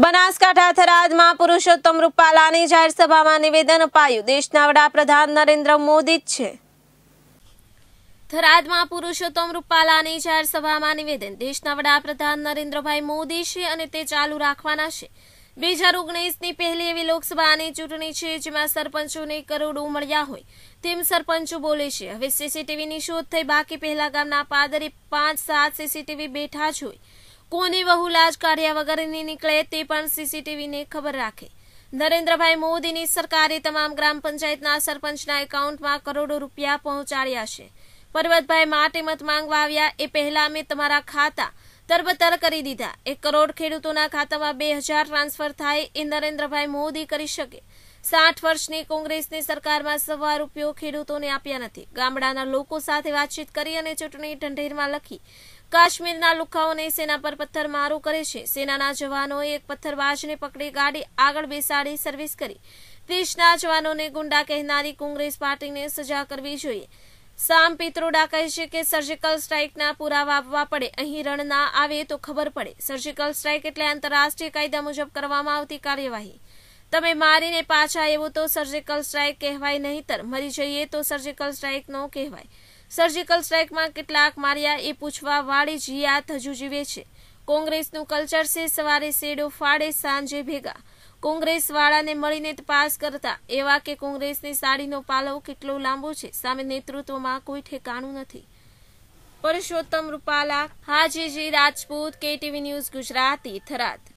બનાસકાંઠા થરાદમાં પુરુષોત્તમ રૂપાલાની જાહેર સભામાં નિવેદન અપાયું દેશના વડાપ્રધાન નરેન્દ્ર મોદી જ છે થરાદમાં પુરુષોત્તમ રૂપાલાની જાહેર સભામાં નિવેદન દેશના વડાપ્રધાન નરેન્દ્રભાઈ મોદી છે અને તે ચાલુ રાખવાના છે બે હજાર ઓગણીસની પહેલી એવી લોકસભાની ચૂંટણી છે જેમાં સરપંચોને કરોડો મળ્યા હોય તેમ સરપંચો બોલે છે હવે સીસીટીવીની શોધ થઈ બાકી પહેલા ગામના પાદરે પાંચ સાત સીસીટીવી બેઠા જ હોય કોની વહુ લાજ કાઢ્યા વગરની નીકળે તે પણ સીસીટીવીને ખબર રાખે નરેન્દ્રભાઈ મોદીની સરકારે તમામ ગ્રામ પંચાયતના સરપંચના એકાઉન્ટમાં કરોડો રૂપિયા પહોંચાડ્યા છે પર્વતભાઈ માટે મત માંગવા આવ્યા એ પહેલા અમે તમારા ખાતા તરબતર કરી દીધા એક કરોડ ખેડૂતોના ખાતામાં બે હજાર ટ્રાન્સફર થાય એ નરેન્દ્રભાઈ મોદી કરી શકે સાઠ વર્ષની કોંગ્રેસની સરકારમાં સવા રૂપિયો ખેડૂતોને આપ્યા નથી ગામડાના લોકો સાથે વાતચીત કરી અને ચૂંટણી ઢંઢેરમાં લખી કાશ્મીરના લુખાઓને સેના પર પથ્થર પથ્થરમારો કરે છે સેનાના જવાનોએ એક પથ્થરબાજને પકડી ગાડી આગળ બેસાડી સર્વિસ કરી દેશના જવાનોને ગુંડા કહેનારી કોંગ્રેસ પાર્ટીને સજા કરવી જોઈએ સામ પિત્રોડા કહે છે કે સર્જિકલ સ્ટ્રાઇકના પુરાવા આપવા પડે અહીં રણ ના આવે તો ખબર પડે સર્જિકલ સ્ટ્રાઇક એટલે આંતરરાષ્ટ્રીય કાયદા મુજબ કરવામાં આવતી કાર્યવાહી તમે મારીને પાછા એવું તો સર્જિકલ સ્ટ્રાઇક કહેવાય નહીંતર મરી જઈએ તો સર્જિકલ સ્ટ્રાઇક ન કહેવાય સર્જિકલ સ્ટ્રાઇકમાં કેટલાક માર્યા એ પૂછવા વાળી જીયાત હજુ જીવે છે કોંગ્રેસનું કલ્ચર છે સવારે શેડો ફાડે સાંજે ભેગા કોંગ્રેસ વાળાને મળીને તપાસ કરતા એવા કે કોંગ્રેસની સાડીનો પાલવ કેટલો લાંબો છે સામે નેતૃત્વમાં કોઈ ઠેકાણું નથી પરસોત્તમ રૂપાલા હાજીજી રાજપૂત કેટીવી ન્યૂઝ ગુજરાતી થરાદ